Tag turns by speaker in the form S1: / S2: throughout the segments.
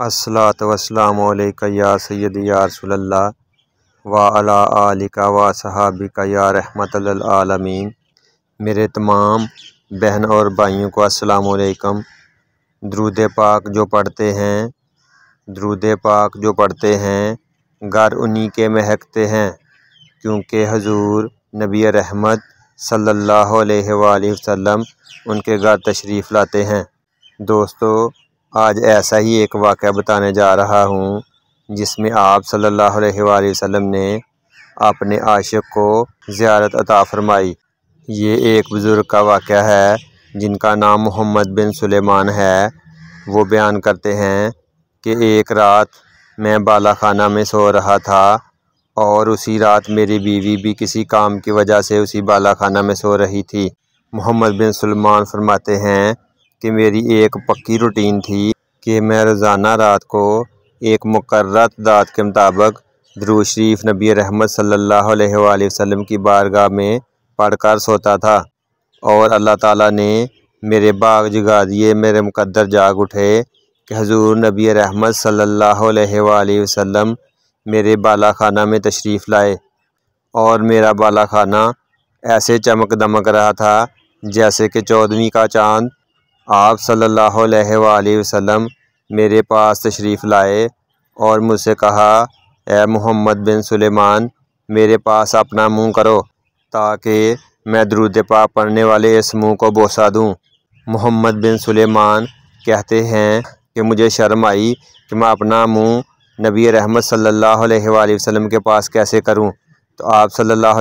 S1: असलात वसलाम या सैद या रसोल्ला व अला व या रहमत आलमीन मेरे तमाम बहन और भाइयों को असलकम द्रुद पाक जो पढ़ते हैं द्रुद पाक जो पढ़ते हैं घर उन्हीं के महकते हैं क्योंकि हजूर नबी रहमत सल्लल्लाहु अलैहि वसल्लम उनके घर तशरीफ़ लाते हैं दोस्तों आज ऐसा ही एक वाक़ बताने जा रहा हूँ जिसमें आप सल्लल्लाहु अलैहि वसल्लम ने अपने आशिक को ज़्यारत अता फरमाई ये एक बुज़ुर्ग का वाक़ है जिनका नाम मोहम्मद बिन सुलेमान है वो बयान करते हैं कि एक रात मैं बाला खाना में सो रहा था और उसी रात मेरी बीवी भी किसी काम की वजह से उसी बाला खाना में सो रही थी मोहम्मद बिन सलमान फरमाते हैं कि मेरी एक पक्की रूटीन थी कि मैं रोज़ाना रात को एक मुकर्र दात के मुताबिक दरूज शरीफ नबी रहमत सल्ला वसम की बारगाह में पढ़ कर सोता था और अल्लाह ताला ने मेरे बाग जगा दिए मेरे मुकद्दर जाग उठे कि हजूर नबी रहमत सल्ला वसल्लम मेरे बाला खाना में तशरीफ़ लाए और मेरा बाला खाना ऐसे चमक दमक रहा था जैसे कि चौदहवीं का चाँद आप सल्ला वसम मेरे पास तशरीफ़ लाए और मुझसे कहा ए मोहम्मद बिन सुलेमान मेरे पास अपना मुंह करो ताकि मैं दरुद पाप पढ़ने वाले इस मुंह को बोसा दूं मोहम्मद बिन सुलेमान कहते हैं कि मुझे शर्म आई कि मैं अपना मुंह नबी रहमत सल्ला वसम के पास कैसे करूं तो आप सल्ला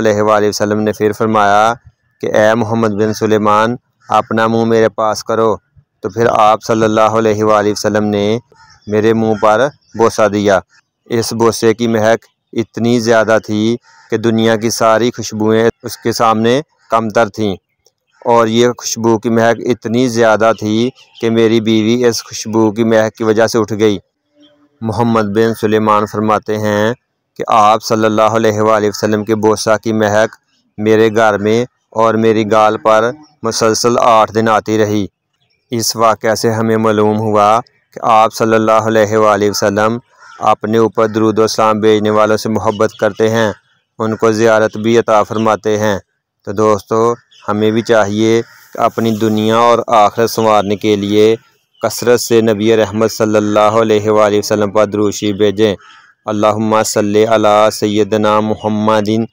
S1: वसम ने फिर फरमाया कि ए मोहम्मद बिन सुलेमान अपना मुंह मेरे पास करो तो फिर आप सल्लल्लाहु अलैहि वसल्लम ने मेरे मुंह पर बोसा दिया इस बोसे की महक इतनी ज़्यादा थी कि दुनिया की सारी खुशबुएं उसके सामने कमतर थीं और ये खुशबू की महक इतनी ज़्यादा थी कि मेरी बीवी इस खुशबू की महक की वजह से उठ गई मोहम्मद बिन सुलेमान फरमाते हैं कि आप सल्लल्लाहु अलैहि वसल्लम के बोसा की महक मेरे घर में और मेरी गाल पर मुसलसल आठ दिन आती रही इस वाक़े से हमें मालूम हुआ कि आप सल्लल्लाहु अलैहि वसल्लम अपने ऊपर दरुद सलाम भेजने वालों से मोहब्बत करते हैं उनको ज़्यारत भी अता फरमाते हैं तो दोस्तों हमें भी चाहिए कि अपनी दुनिया और आखिरत संवारने के लिए कसरत से नबी रहमत सल्लल्लाहु अलैहि वसल्लम पर दरूशी भेजें अल्लाहुम्मा सल्ले अला सैदना मुहम्मदिन